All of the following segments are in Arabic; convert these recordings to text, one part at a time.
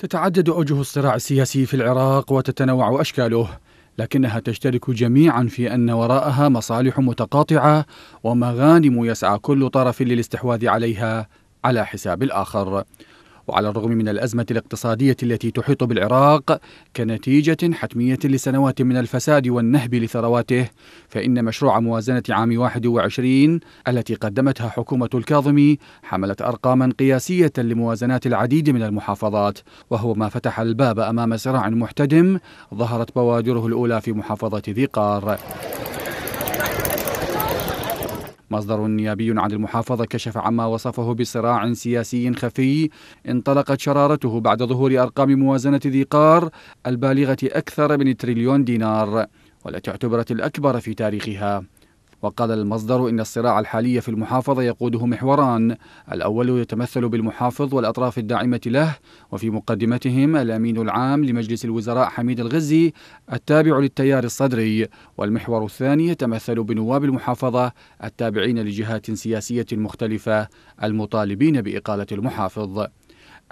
تتعدد أوجه الصراع السياسي في العراق وتتنوع أشكاله لكنها تشترك جميعا في أن وراءها مصالح متقاطعة ومغانم يسعى كل طرف للاستحواذ عليها على حساب الآخر وعلى الرغم من الأزمة الاقتصادية التي تحيط بالعراق كنتيجة حتمية لسنوات من الفساد والنهب لثرواته فإن مشروع موازنة عام 21 التي قدمتها حكومة الكاظمي حملت أرقاما قياسية لموازنات العديد من المحافظات وهو ما فتح الباب أمام صراع محتدم ظهرت بوادره الأولى في محافظة ذي قار مصدر نيابي عن المحافظة كشف عما وصفه بصراع سياسي خفي انطلقت شرارته بعد ظهور أرقام موازنة ذي قار البالغة أكثر من تريليون دينار والتي اعتبرت الأكبر في تاريخها وقال المصدر إن الصراع الحالي في المحافظة يقوده محوران الأول يتمثل بالمحافظ والأطراف الداعمة له وفي مقدمتهم الأمين العام لمجلس الوزراء حميد الغزي التابع للتيار الصدري والمحور الثاني يتمثل بنواب المحافظة التابعين لجهات سياسية مختلفة المطالبين بإقالة المحافظ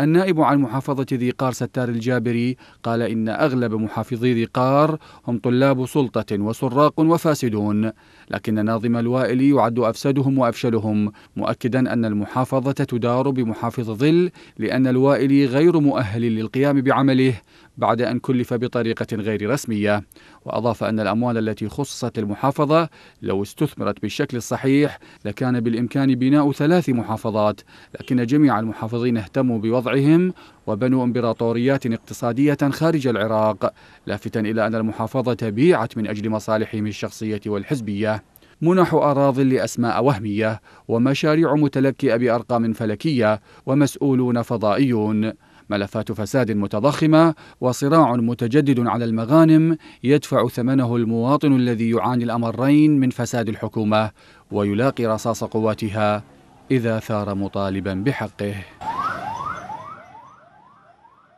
النائب عن محافظة ذي قار ستار الجابري قال إن أغلب محافظي ذي قار هم طلاب سلطة وسراق وفاسدون لكن ناظم الوائلي يعد أفسدهم وأفشلهم مؤكدا أن المحافظة تدار بمحافظ ظل لأن الوائلي غير مؤهل للقيام بعمله بعد أن كلف بطريقة غير رسمية وأضاف أن الأموال التي خصصت المحافظة لو استثمرت بالشكل الصحيح لكان بالإمكان بناء ثلاث محافظات لكن جميع المحافظين اهتموا بوضع وضعهم وبنوا امبراطوريات اقتصادية خارج العراق لافتا إلى أن المحافظة بيعت من أجل مصالحهم الشخصية والحزبية منح أراض لأسماء وهمية ومشاريع متلكئة بأرقام فلكية ومسؤولون فضائيون ملفات فساد متضخمة وصراع متجدد على المغانم يدفع ثمنه المواطن الذي يعاني الأمرين من فساد الحكومة ويلاقي رصاص قواتها إذا ثار مطالبا بحقه